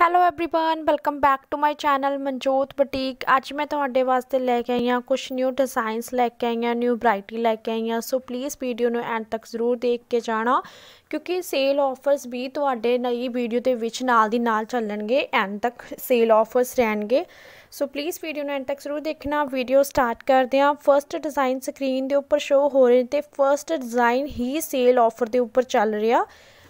hello everyone welcome back to my channel Manjot boutique ਅੱਜ ਮੈਂ ਤੁਹਾਡੇ ਵਾਸਤੇ ਲੈ ਕੇ ਆਈ ਹਾਂ ਕੁਝ ਨਿਊ ਡਿਜ਼ਾਈਨਸ ਲੈ ਕੇ ਆਈ ਹਾਂ ਨਿਊ ਵੈਰਾਈਟੀ ਲੈ ਕੇ ਆਈ ਹਾਂ ਸੋ ਪਲੀਜ਼ ਵੀਡੀਓ ਨੂੰ ਐਂਡ ਤੱਕ ਜ਼ਰੂਰ ਦੇਖ ਕੇ ਜਾਣਾ ਕਿਉਂਕਿ ਸੇਲ ਆਫਰਸ ਵੀ ਤੁਹਾਡੇ ਨਈ ਵੀਡੀਓ ਦੇ ਵਿੱਚ ਨਾਲ ਦੀ ਨਾਲ ਚੱਲਣਗੇ ਐਂਡ ਤੱਕ ਸੇਲ ਆਫਰਸ ਰਹਿਣਗੇ ਸੋ ਪਲੀਜ਼ ਵੀਡੀਓ ਨੂੰ ਐਂਡ ਤੱਕ ਜ਼ਰੂਰ ਦੇਖਣਾ ਵੀਡੀਓ ਸਟਾਰਟ ਕਰਦੇ ਹਾਂ ਫਰਸਟ ਡਿਜ਼ਾਈਨ ਸਕਰੀਨ ਦੇ ਉੱਪਰ ਸ਼ੋ ਹੋ ਰਹੇ ਤੇ ਫਰਸਟ ਡਿਜ਼ਾਈਨ ਹੀ ਸੇਲ ਆਫਰ ਦੇ ਉੱਪਰ ਚੱਲ ਰਿਹਾ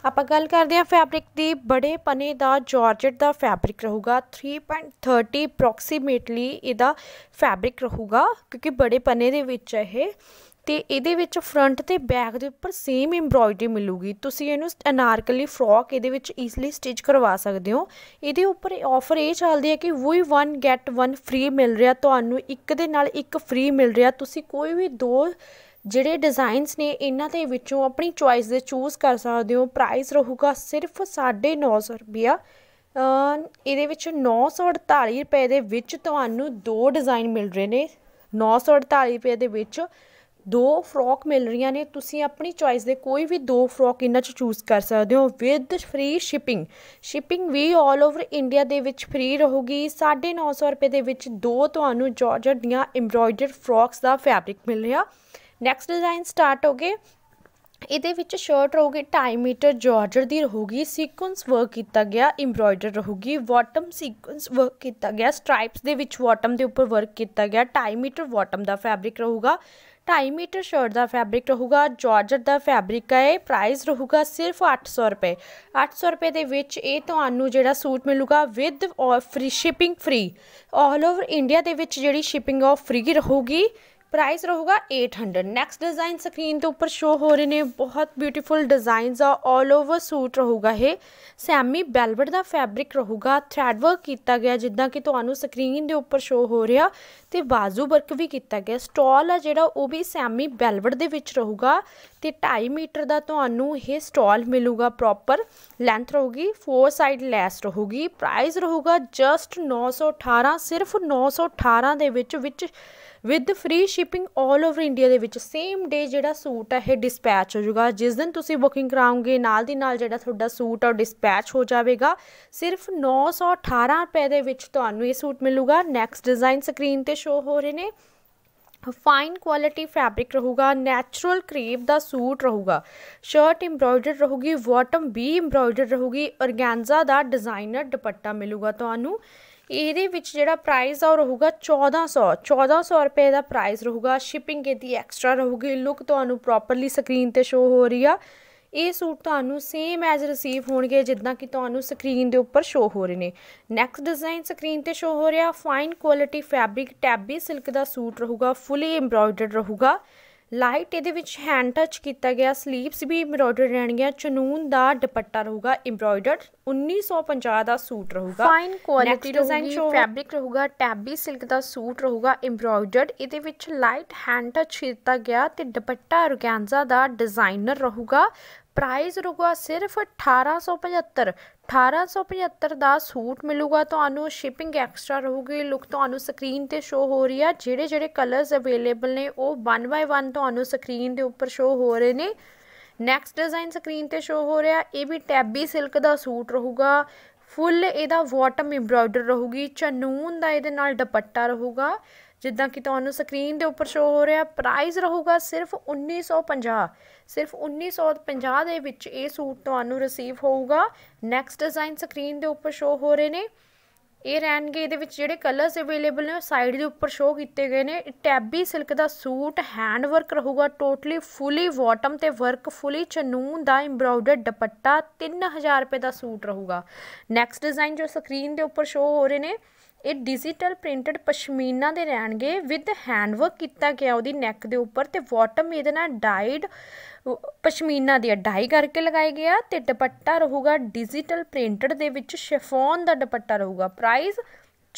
ਆਪਾਂ ਗੱਲ ਕਰਦੇ ਹਾਂ ਫੈਬਰਿਕ ਦੀ ਬੜੇ ਪਨੇ ਦਾ ਜਾਰਜਟ ਦਾ ਫੈਬਰਿਕ ਰਹੂਗਾ 3.30 ਅਪ੍ਰੋਕਸੀਮੇਟਲੀ ਇਹਦਾ ਫੈਬਰਿਕ ਰਹੂਗਾ ਕਿਉਂਕਿ ਬੜੇ ਪਨੇ ਦੇ ਵਿੱਚ ਇਹ ਤੇ ਇਹਦੇ ਵਿੱਚ ਫਰੰਟ ਤੇ ਬੈਕ ਦੇ ਉੱਪਰ ਸੇਮ ਐਮਬ੍ਰੋਇਡਰੀ ਮਿਲੂਗੀ ਤੁਸੀਂ ਇਹਨੂੰ ਅਨਾਰਕਲੀ ਫਰੋਕ ਇਹਦੇ ਵਿੱਚ ਈਜ਼ੀਲੀ ਸਟਿਚ ਕਰਵਾ ਸਕਦੇ ਹੋ ਇਹਦੇ ਉੱਪਰ ਆਫਰ ਇਹ ਚੱਲਦੀ ਹੈ ਕਿ ਵੀ 1 ਗੈਟ 1 ਫ੍ਰੀ ਮਿਲ ਰਿਹਾ ਤੁਹਾਨੂੰ ਇੱਕ ਦੇ ਨਾਲ ਇੱਕ ਫ੍ਰੀ ਮਿਲ ਰਿਹਾ ਤੁਸੀਂ ਕੋਈ ਵੀ ਦੋ ਜਿਹੜੇ ਡਿਜ਼ਾਈਨਸ ਨੇ ਇਹਨਾਂ ਦੇ ਵਿੱਚੋਂ ਆਪਣੀ ਚੁਆਇਸ ਦੇ ਚੂਜ਼ ਕਰ ਸਕਦੇ ਹੋ ਪ੍ਰਾਈਸ ਰਹੂਗਾ ਸਿਰਫ 950 ਰੁਪਿਆ ਇਹਦੇ ਵਿੱਚ 948 ਰੁਪਏ ਦੇ ਵਿੱਚ ਤੁਹਾਨੂੰ ਦੋ ਡਿਜ਼ਾਈਨ ਮਿਲ ਰਹੇ ਨੇ 948 ਰੁਪਏ ਦੇ ਵਿੱਚ ਦੋ ਫਰੋਕ ਮਿਲ ਰਹੀਆਂ ਨੇ ਤੁਸੀਂ ਆਪਣੀ ਚੁਆਇਸ ਦੇ ਕੋਈ ਵੀ ਦੋ ਫਰੋਕ ਇਹਨਾਂ ਚ ਚੂਜ਼ ਕਰ ਸਕਦੇ ਹੋ ਵਿਦ ਫ੍ਰੀ ਸ਼ਿਪਿੰਗ ਸ਼ਿਪਿੰਗ ਵੀ 올 ਓਵਰ ਇੰਡੀਆ ਦੇ ਵਿੱਚ ਫ੍ਰੀ ਰਹੂਗੀ 950 ਰੁਪਏ ਦੇ ਵਿੱਚ ਦੋ ਤੁਹਾਨੂੰ ਜਾਰਜਟ ਦੀਆਂ ਐਮਬ੍ਰੋਇਡਰਡ ਫਰੋਕਸ ਦਾ ਫੈਬਰਿਕ ਮਿਲ ਰਿਹਾ ਨੈਕਸਟ ਡਿਜ਼ਾਈਨ ਸਟਾਰਟ ਹੋ ਗਏ ਇਹਦੇ ਵਿੱਚ ਸ਼ਰਟ ਰਹੂਗੀ 2.5 ਮੀਟਰ ਜਾਰਜਰ ਦੀ ਰਹੂਗੀ ਸੀਕੁਐਂਸ ਵਰਕ ਕੀਤਾ ਗਿਆ ਐਮਬ੍ਰੋਇਡਰ ਰਹੂਗੀ ਬਾਟਮ ਸੀਕੁਐਂਸ ਵਰਕ ਕੀਤਾ ਗਿਆ ਸਟ੍ਰਾਈਪਸ ਦੇ ਵਿੱਚ ਬਾਟਮ ਦੇ ਉੱਪਰ ਵਰਕ ਕੀਤਾ ਗਿਆ 2.5 ਮੀਟਰ ਬਾਟਮ ਦਾ ਫੈਬਰਿਕ ਰਹੂਗਾ 2.5 ਮੀਟਰ ਸ਼ਰਟ ਦਾ ਫੈਬਰਿਕ ਰਹੂਗਾ ਜਾਰਜਰ ਦਾ ਫੈਬਰਿਕ ਹੈ ਪ੍ਰਾਈਸ ਰਹੂਗਾ ਸਿਰਫ 800 ਰੁਪਏ 800 ਰੁਪਏ ਦੇ ਵਿੱਚ ਇਹ ਤੁਹਾਨੂੰ ਜਿਹੜਾ ਸੂਟ ਮਿਲੂਗਾ with free shipping free all over India ਦੇ ਵਿੱਚ ਜਿਹੜੀ ਸ਼ਿਪਿੰਗ ਆ ਫ੍ਰੀ ਰਹੂਗੀ ਪ੍ਰਾਈਸ ਰਹੂਗਾ 800 ਨੈਕਸਟ ਡਿਜ਼ਾਈਨ ਸਕਰੀਨ ਦੇ ਉੱਪਰ ਸ਼ੋ ਹੋ ਰਹੇ ਨੇ ਬਹੁਤ ਬਿਊਟੀਫੁਲ ਡਿਜ਼ਾਈਨਸ ਆ 올 ਓਵਰ ਸੂਟ ਰਹੂਗਾ ਇਹ ਸੈਮੀ ਬੈਲਵਟ ਦਾ ਫੈਬਰਿਕ ਰਹੂਗਾ ਥ੍ਰੈਡ ਵਰਕ ਕੀਤਾ ਗਿਆ ਜਿੱਦਾਂ ਕਿ ਤੁਹਾਨੂੰ ਸਕਰੀਨ ਦੇ ਉੱਪਰ ਸ਼ੋ ਹੋ ਰਿਹਾ ਤੇ ਬਾਜ਼ੂ ਵਰਕ ਵੀ ਕੀਤਾ ਗਿਆ ਸਟਾਲ ਆ ਜਿਹੜਾ ਉਹ ਵੀ ਸੈਮੀ ਬੈਲਵਟ ਦੇ ਵਿੱਚ ਰਹੂਗਾ ਤੇ 2.5 ਮੀਟਰ ਦਾ ਤੁਹਾਨੂੰ ਇਹ ਸਟਾਲ ਮਿਲੂਗਾ ਪ੍ਰੋਪਰ ਲੈਂਥ ਰਹੂਗੀ 4 ਸਾਈਡ ਲੈਸ ਰਹੂਗੀ ਪ੍ਰਾਈਸ ਰਹੂਗਾ ਜਸਟ 918 ਸਿਰਫ 918 ਦੇ ਵਿੱਚ ਵਿੱਚ with free shipping 올 over India ਦੇ ਵਿੱਚ ਸੇਮ ਡੇ ਜਿਹੜਾ ਸੂਟ ਹੈ ਇਹ ਡਿਸਪੈਚ ਹੋ ਜਾਊਗਾ ਜਿਸ ਦਿਨ ਤੁਸੀਂ ਬੁਕਿੰਗ ਕਰਾਉਂਗੇ ਨਾਲ ਦੀ ਨਾਲ ਜਿਹੜਾ ਤੁਹਾਡਾ ਸੂਟ ਆ ਡਿਸਪੈਚ ਹੋ ਜਾਵੇਗਾ ਸਿਰਫ 918 ਰੁਪਏ ਦੇ ਵਿੱਚ ਤੁਹਾਨੂੰ ਇਹ ਸੂਟ ਮਿਲੂਗਾ ਨੈਕਸਟ ਡਿਜ਼ਾਈਨ ਸਕਰੀਨ ਤੇ ਸ਼ੋ ਹੋ ਰਹੇ ਨੇ ਫਾਈਨ ਕੁਆਲਿਟੀ ਫੈਬਰਿਕ ਰਹੂਗਾ ਨੈਚੁਰਲ ਕਰੀਬ ਦਾ ਸੂਟ ਰਹੂਗਾ ਸ਼ਰਟ ਐਮਬ੍ਰੋਇਡਰ ਰਹੂਗੀ ਬਾਟਮ ਵੀ ਐਮਬ੍ਰੋਇਡਰ ਰਹੂਗੀ ਔਰਗੈਂਜ਼ਾ ਦਾ ਡਿਜ਼ਾਈਨਰ ਦੁਪੱਟਾ ਮਿਲੂਗਾ ਤੁਹਾਨੂੰ ਇਹਦੇ ਵਿੱਚ ਜਿਹੜਾ ਪ੍ਰਾਈਸ ਆ ਉਹ ਰਹੂਗਾ 1400 1400 ਰੁਪਏ ਦਾ ਪ੍ਰਾਈਸ ਰਹੂਗਾ ਸ਼ਿਪਿੰਗ ਇਹਦੀ ਐਕਸਟਰਾ ਰਹੂਗੀ ਲੁੱਕ ਤੁਹਾਨੂੰ ਪ੍ਰੋਪਰਲੀ ਸਕਰੀਨ ਤੇ ਸ਼ੋ ਹੋ ਰਹੀ ਆ ਇਹ ਸੂਟ ਤੁਹਾਨੂੰ ਸੇਮ ਐਜ਼ ਰਿਸੀਵ ਹੋਣਗੇ ਜਿੱਦਾਂ ਕਿ ਤੁਹਾਨੂੰ ਸਕਰੀਨ ਦੇ ਉੱਪਰ ਸ਼ੋ ਹੋ ਰਹੇ ਨੇ ਨੈਕਸਟ ਡਿਜ਼ਾਈਨ ਸਕਰੀਨ ਤੇ ਸ਼ੋ ਹੋ ਰਿਹਾ fine quality fabric tabby silk ਦਾ ਸੂਟ ਰਹੂਗਾ ਫੁੱਲੀ ਐਮਬ੍ਰੋਇਡਰਡ ਰਹੂਗਾ ਲਾਈਟ ਇਹਦੇ ਵਿੱਚ ਹੈਂਡ ਟੱਚ ਕੀਤਾ ਗਿਆ 슬ੀਵਸ ਵੀ ਐਮਬ੍ਰੋਇਡਰਡ ਰਹਿਣਗੀਆਂ ਚਨੂਨ ਦਾ ਦੁਪੱਟਾ ਰਹੂਗਾ ਐਮਬ੍ਰੋਇਡਰਡ 1950 ਦਾ ਸੂਟ ਰਹੂਗਾ ਫਾਈਨ ਕੁਆਲਿਟੀ ਡਿਜ਼ਾਈਨ ਫੈਬਰਿਕ ਰਹੂਗਾ ਟੈਬੀ ਸਿਲਕ ਦਾ ਸੂਟ ਰਹੂਗਾ ਐਮਬ੍ਰੋਇਡਰਡ ਇਹਦੇ ਵਿੱਚ ਲਾਈਟ ਹੈਂਡ ਟੱਚ ਕੀਤਾ ਗਿਆ ਤੇ ਦੁਪੱਟਾ ਔਰਗੈਂਜ਼ਾ ਦਾ ਡਿਜ਼ਾਈਨਰ ਰਹੂਗਾ ਪ੍ਰਾਈਸ ਰਹੂਗਾ ਸਿਰਫ 1875 1875 ਦਾ ਸੂਟ ਮਿਲੂਗਾ ਤੁਹਾਨੂੰ ਸ਼ਿਪਿੰਗ ਐਕਸਟਰਾ ਰਹੂਗੀ ਲੁੱਕ ਤੁਹਾਨੂੰ ਸਕਰੀਨ ਤੇ ਸ਼ੋ ਹੋ ਰਹੀ ਆ ਜਿਹੜੇ ਜਿਹੜੇ ਕਲਰਸ ਅਵੇਲੇਬਲ ਨੇ ਉਹ 1 ਬਾਈ 1 ਤੁਹਾਨੂੰ ਸਕਰੀਨ ਦੇ ਉੱਪਰ ਸ਼ੋ ਹੋ ਰਹੇ ਨੇ ਨੈਕਸਟ ਡਿਜ਼ਾਈਨ ਸਕਰੀਨ ਤੇ ਸ਼ੋ ਹੋ ਰਿਹਾ ਇਹ ਵੀ ਟੈਬੀ ਸਿਲਕ ਦਾ ਸੂਟ ਰਹੂਗਾ ਫੁੱਲ ਇਹਦਾ ਬਾਟਮ ਐਮਬ੍ਰੋਇਡਰ ਰਹੂਗੀ ਚਨੂਨ ਦਾ ਇਹਦੇ ਨਾਲ ਦੁਪੱਟਾ ਰਹੂਗਾ ਜਿੱਦਾਂ ਕਿ ਤੁਹਾਨੂੰ ਸਕਰੀਨ ਦੇ ਉੱਪਰ ਸ਼ੋ ਹੋ ਰਿਹਾ ਪ੍ਰਾਈਸ ਰਹੂਗਾ ਸਿਰਫ 1950 ਸਿਰਫ 1950 ਦੇ ਵਿੱਚ ਇਹ ਸੂਟ ਤੁਹਾਨੂੰ ਰਿਸੀਵ ਹੋਊਗਾ ਨੈਕਸਟ ਡਿਜ਼ਾਈਨ ਸਕਰੀਨ ਦੇ ਉੱਪਰ ਸ਼ੋ ਹੋ ਰਹੇ ਨੇ ਇਹ ਰਹਿਣਗੇ ਇਹਦੇ ਵਿੱਚ ਜਿਹੜੇ ਕਲਰਸ ਅਵੇਲੇਬਲ ਨੇ ਸਾਈਡ ਦੇ ਉੱਪਰ ਸ਼ੋ ਕੀਤੇ ਗਏ ਨੇ ਟੈਬੀ ਸਿਲਕ ਦਾ ਸੂਟ ਹੈਂਡ ਵਰਕ ਰਹੂਗਾ ਟੋਟਲੀ ਫੁੱਲੀ ਬਾਟਮ ਤੇ ਵਰਕ ਫੁੱਲੀ ਚਨੂਨ ਦਾ ਐਮਬ੍ਰਾਇਡਰ ਦੁਪੱਟਾ 3000 ਰੁਪਏ ਦਾ ਸੂਟ ਰਹੂਗਾ ਨੈਕਸਟ ਡਿਜ਼ਾਈਨ ਜੋ ਸਕਰੀਨ ਦੇ ਉੱਪਰ ਸ਼ੋ ਹੋ ਰਹੇ ਨੇ ਇਹ ਡਿਜੀਟਲ ਪ੍ਰਿੰਟਡ ਪਸ਼ਮੀਨਾ ਦੇ ਰਹਿਣਗੇ ਵਿਦ ਹੈਂਡਵਰਕ ਕੀਤਾ ਗਿਆ ਉਹਦੀ ਨੈਕ ਦੇ ਉੱਪਰ ਤੇ ਬਾਟਮ ਇਹਦੇ ਨਾਲ ਡਾਈਡ ਪਸ਼ਮੀਨਾ ਦੀ ਡਾਈ ਕਰਕੇ ਲਗਾਇਆ ਗਿਆ ਤੇ ਦੁਪੱਟਾ ਰਹੂਗਾ ਡਿਜੀਟਲ ਪ੍ਰਿੰਟਡ ਦੇ ਵਿੱਚ ਸ਼ਿਫੋਨ ਦਾ ਦੁਪੱਟਾ ਰਹੂਗਾ ਪ੍ਰਾਈਸ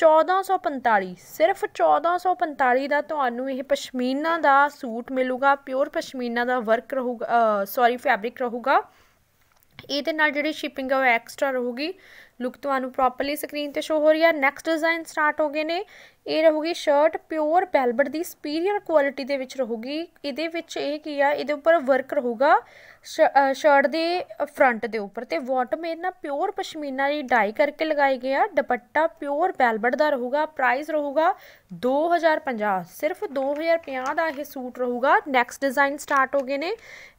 1445 ਸਿਰਫ 1445 ਦਾ ਤੁਹਾਨੂੰ ਇਹ ਪਸ਼ਮੀਨਾ ਦਾ ਸੂਟ ਮਿਲੂਗਾ ਪਿਓਰ ਪਸ਼ਮੀਨਾ ਦਾ ਵਰਕ ਰਹੂਗਾ ਸੌਰੀ ਫੈਬਰਿਕ ਰਹੂਗਾ ਇਹਦੇ ਨਾਲ ਜਿਹੜੀ ਸ਼ਿਪਿੰਗ ਹੈ ਉਹ ਐਕਸਟਰਾ ਰਹੂਗੀ ਲੁੱਕ ਤੁਹਾਨੂੰ ਪ੍ਰੋਪਰਲੀ ਸਕਰੀਨ ਤੇ ਸ਼ੋ ਹੋ ਰਹੀ ਹੈ ਨੈਕਸਟ ਡਿਜ਼ਾਈਨ ਸਟਾਰਟ ਹੋ ਗਏ ਨੇ ਇਹ ਰਹੂਗੀ ਸ਼ਰਟ ਪਿਓਰ ਵੈਲਵਟ ਦੀ ਸੁਪੀਰੀਅਰ ਕੁਆਲਿਟੀ ਦੇ ਵਿੱਚ ਰਹੂਗੀ ਇਹਦੇ ਵਿੱਚ ਇਹ ਕੀ ਆ ਇਹਦੇ ਉੱਪਰ ਵਰਕ ਰਹੂਗਾ ਸ਼ਰਟ ਦੇ ਫਰੰਟ ਦੇ ਉੱਪਰ ਤੇ ਬਾਟਮ ਇਹ ਨਾ ਪਿਓਰ ਪਸ਼ਮੀਨਾ ਦੀ ਡਾਈ ਕਰਕੇ ਲਗਾਈ ਗਿਆ ਦੁਪੱਟਾ ਪਿਓਰ ਵੈਲਵਟ ਦਾ ਰਹੂਗਾ ਪ੍ਰਾਈਸ ਰਹੂਗਾ 2050 ਸਿਰਫ 2050 ਦਾ ਇਹ ਸੂਟ ਰਹੂਗਾ ਨੈਕਸਟ ਡਿਜ਼ਾਈਨ ਸਟਾਰਟ ਹੋ ਗਏ ਨੇ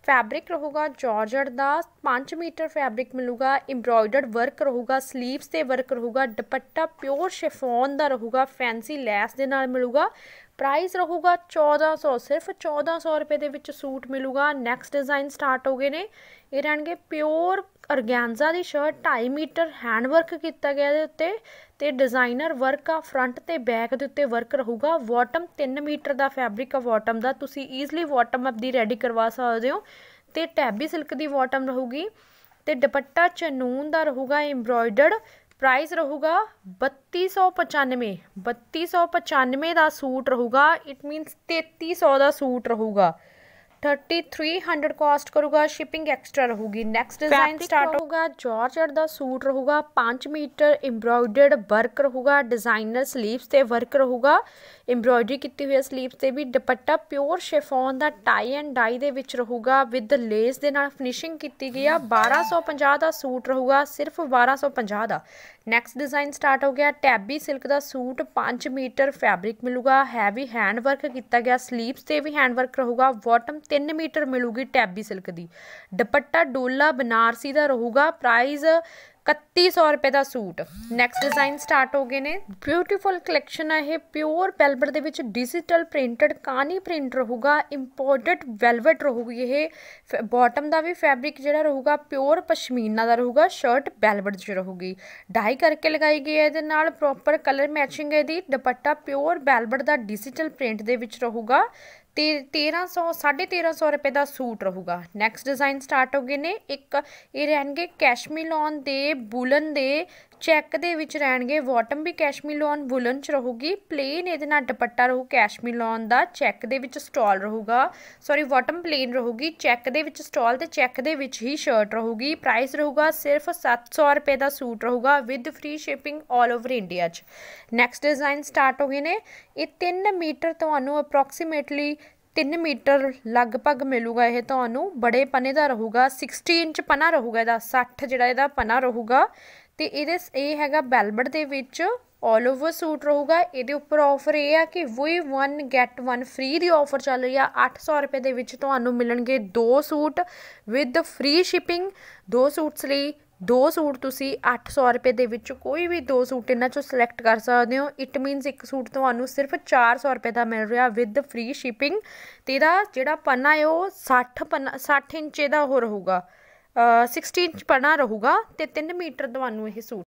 ਫੈਬਰਿਕ ਰਹੂਗਾ ਜਾਰਜਟ ਦਾ 5 ਮੀਟਰ ਫੈਬਰਿਕ ਮਿਲੂਗਾ ਏਮਬ੍ਰੋਇਡਰਡ ਵਰਕ ਰਹੂਗਾ 슬ੀਵਸ ਤੇ ਵਰਕ ਰਹੂਗਾ ਦੁਪੱਟਾ ਪਿਓਰ ਸ਼ਿਫੋਨ ਦਾ ਰਹੂਗਾ ਫੈਂਸੀ ਤੁਸੀਂ ਲੈਸ ਦੇ ਨਾਲ ਮਿਲੂਗਾ ਪ੍ਰਾਈਸ ਰਹੂਗਾ 1400 ਸਿਰਫ 1400 ਰੁਪਏ ਦੇ ਵਿੱਚ ਸੂਟ ਮਿਲੂਗਾ ਨੈਕਸਟ ਡਿਜ਼ਾਈਨ ਸਟਾਰਟ ਹੋ ਗਏ ਨੇ ਇਹ ਰਹਿਣਗੇ ਪਿਓਰ ਅਰਗਾਂਜ਼ਾ ਦੀ ਸ਼ਰਟ 2.5 ਮੀਟਰ ਹੈਂਡ ਵਰਕ ਕੀਤਾ ਗਿਆ ਦੇ ਉੱਤੇ ਤੇ ਡਿਜ਼ਾਈਨਰ ਵਰਕ ਆ ਫਰੰਟ ਤੇ ਬੈਕ ਦੇ ਉੱਤੇ ਵਰਕ ਰਹੂਗਾ ਬਾਟਮ 3 ਮੀਟਰ ਦਾ ਫੈਬਰਿਕ ਆ ਬਾਟਮ ਦਾ ਤੁਸੀਂ ਈਜ਼ਲੀ ਬਾਟਮ ਅਪ ਦੀ ਰੈਡੀ ਕਰਵਾ ਸਕਦੇ ਹੋ ਤੇ ਟੈਬੀ ਸਿਲਕ ਦੀ ਬਾਟਮ ਰਹੂਗੀ ਤੇ ਦੁਪੱਟਾ ਚਨੂਨ ਦਾ ਰਹੂਗਾ ਐਮਬ੍ਰੋਇਡਰਡ ਪ੍ਰਾਈਸ ਰਹੂਗਾ 3295 3295 ਦਾ ਸੂਟ ਰਹੂਗਾ ਇਟ ਮੀਨਸ 3300 ਦਾ ਸੂਟ ਰਹੂਗਾ 3300 ਕਾਸਟ ਕਰੂਗਾ ਸ਼ਿਪਿੰਗ ਐਕਸਟਰਾ ਰਹੂਗੀ ਨੈਕਸਟ ਡਿਜ਼ਾਈਨ ਸਟਾਰਟ ਹੋਊਗਾ ਜਾਰਜਟ ਦਾ ਸੂਟ ਰਹੂਗਾ 5 ਮੀਟਰ ਐਮਬ੍ਰੋਇਡਰਡ ਵਰਕ ਰਹੂਗਾ ਡਿਜ਼ਾਈਨਰ 슬ੀਵਸ ਤੇ ਵਰਕ ਰਹੂਗਾ ਐਮਬ੍ਰੋਇਡਰੀ ਕੀਤੀ ਹੋਈ 슬ੀਵਸ ਤੇ ਵੀ ਦੁਪੱਟਾ ਪਿਓਰ ਸ਼ਿਫੋਨ ਦਾ ਟਾਈ ਐਂਡ ਡਾਈ ਦੇ ਵਿੱਚ ਰਹੂਗਾ ਵਿਦ ਲੇਸ ਦੇ ਨਾਲ ਫਿਨਿਸ਼ਿੰਗ ਕੀਤੀ ਗਈ ਆ 1250 ਦਾ ਸੂਟ ਰਹੂਗਾ ਸਿਰਫ 1250 ਦਾ ਨੈਕਸਟ ਡਿਜ਼ਾਈਨ ਸਟਾਰਟ ਹੋ ਗਿਆ ਟੈਬੀ ਸਿਲਕ ਦਾ ਸੂਟ 5 ਮੀਟਰ ਫੈਬਰਿਕ ਮਿਲੂਗਾ ਹੈਵੀ ਹੈਂਡ ਵਰਕ ਕੀਤਾ ਗਿਆ 슬ੀਵਸ ਤੇ ਵੀ ਹੈਂਡ ਵਰਕ ਰਹੂਗਾ ਬਾਟਮ 3 ਮੀਟਰ ਮਿਲੂਗੀ ਟੈਬੀ ਸਿਲਕ ਦੀ ਦੁਪੱਟਾ ਡੋਲਾ ਬਨਾਰਸੀ ਦਾ ਰਹੂਗਾ ਪ੍ਰਾਈਸ 3100 ਰੁਪਏ ਦਾ ਸੂਟ ਨੈਕਸਟ ਡਿਜ਼ਾਈਨ ਸਟਾਰਟ ਹੋ ਗਏ ਨੇ ਬਿਊਟੀਫੁਲ ਕਲੈਕਸ਼ਨ ਹੈ ਇਹ ਪਿਓਰ ਵੈਲਵਟ ਦੇ ਵਿੱਚ ਡਿਜੀਟਲ ਪ੍ਰਿੰਟਡ ਕਾਨੀ ਪ੍ਰਿੰਟ ਰਹੂਗਾ ਇੰਪੋਰਟਡ ਵੈਲਵਟ ਰਹੂਗੀ ਇਹ ਬਾਟਮ ਦਾ ਵੀ ਫੈਬਰਿਕ ਜਿਹੜਾ ਰਹੂਗਾ ਪਿਓਰ ਪਸ਼ਮੀਨਾ ਦਾ ਰਹੂਗਾ ਸ਼ਰਟ ਵੈਲਵਟ 'ਚ ਰਹੂਗੀ ਡਾਈ ਕਰਕੇ ਲਗਾਈ ਗਈ ਹੈ ਇਹਦੇ ਨਾਲ ਪ੍ਰੋਪਰ ਕਲਰ ਮੈਚਿੰਗ ਹੈ ਦੀ ਦੁਪੱਟਾ ਪਿਓਰ ਵੈਲਵਟ ਦਾ ਡਿਜੀਟਲ ਪ੍ਰਿੰਟ ਦੇ ਵਿੱਚ ਰਹੂਗਾ ਤੇ 1300 1350 ਰੁਪਏ ਦਾ ਸੂਟ ਰਹੂਗਾ ਨੈਕਸਟ ਡਿਜ਼ਾਈਨ ਸਟਾਰਟ ਹੋ ਗਏ ਨੇ ਇੱਕ ਇਹ ਰਹਿਣਗੇ ਕੈਸ਼ਮੀਰ ਲੌਨ ਦੇ ਬੁਲਨ ਦੇ ਚੈੱਕ ਦੇ ਵਿੱਚ ਰਹਿਣਗੇ ਬਾਟਮ ਵੀ ਕੈਸ਼ਮੀਰ ਲੋਨ ਵੁਲਨ ਚ ਰਹੂਗੀ ਪਲੇਨ ਇਹਦੇ ਨਾਲ ਦੁਪੱਟਾ ਰਹੂ ਕੈਸ਼ਮੀਰ ਲੋਨ ਦਾ ਚੈੱਕ ਦੇ ਵਿੱਚ ਸਟਾਲ ਰਹੂਗਾ ਸੌਰੀ ਬਾਟਮ ਪਲੇਨ ਰਹੂਗੀ ਚੈੱਕ ਦੇ ਵਿੱਚ ਸਟਾਲ ਤੇ ਚੈੱਕ ਦੇ ਵਿੱਚ ਹੀ ਸ਼ਰਟ ਰਹੂਗੀ ਪ੍ਰਾਈਸ ਰਹੂਗਾ ਸਿਰਫ 700 ਰੁਪਏ ਦਾ ਸੂਟ ਰਹੂਗਾ with free shipping all over India ਚ ਨੈਕਸਟ ਡਿਜ਼ਾਈਨ ਸਟਾਰਟ ਹੋ ਗਏ ਨੇ ਇਹ 3 ਮੀਟਰ ਤੁਹਾਨੂੰ ਅਪਰੋਕਸੀਮੇਟਲੀ 3 ਮੀਟਰ ਲਗਭਗ ਮਿਲੂਗਾ ਇਹ ਤੁਹਾਨੂੰ ਬੜੇ ਪਨੇ ਦਾ ਰਹੂਗਾ 60 ਇੰਚ ਪਨਾ ਰਹੂਗਾ ਇਹਦਾ 60 ਜਿਹੜਾ ਇਹਦਾ ਪਨਾ ਰਹੂਗਾ ਤੇ ਇਹਦੇ ਇਹ ਹੈਗਾ ਬੈਲਬਟ ਦੇ ਵਿੱਚ ਆਲ ਓਵਰ ਸੂਟ ਰਹੂਗਾ ਇਹਦੇ ਉੱਪਰ ਆਫਰ ਇਹ ਆ ਕਿ ਵੀ 1 ਗੈਟ 1 ਫ੍ਰੀ ਦੀ ਆਫਰ ਚੱਲ ਰਹੀ ਆ 800 ਰੁਪਏ ਦੇ ਵਿੱਚ ਤੁਹਾਨੂੰ ਮਿਲਣਗੇ ਦੋ ਸੂਟ ਵਿਦ ਫ੍ਰੀ ਸ਼ਿਪਿੰਗ ਦੋ ਸੂਟਸ ਲਈ ਦੋ ਸੂਟ ਤੁਸੀਂ 800 ਰੁਪਏ ਦੇ ਵਿੱਚ ਕੋਈ ਵੀ ਦੋ ਸੂਟ ਇਹਨਾਂ ਚੋਂ ਸਿਲੈਕਟ ਕਰ ਸਕਦੇ ਹੋ ਇਟ ਮੀਨਸ ਇੱਕ ਸੂਟ ਤੁਹਾਨੂੰ ਸਿਰਫ 400 ਰੁਪਏ ਦਾ ਮਿਲ ਰਿਹਾ ਵਿਦ ਫ੍ਰੀ ਸ਼ਿਪਿੰਗ ਤੇ ਇਹਦਾ ਜਿਹੜਾ ਪੰਨਾ ਹੈ ਉਹ 60 ਪੰਨਾ 60 ਇੰਚ ਦਾ ਹੋ ਰਹੂਗਾ 16 ਇੰਚ ਪਣਾ ਰਹੂਗਾ ਤੇ 3 ਮੀਟਰ ਤੁਹਾਨੂੰ ਇਹ ਸੂਟ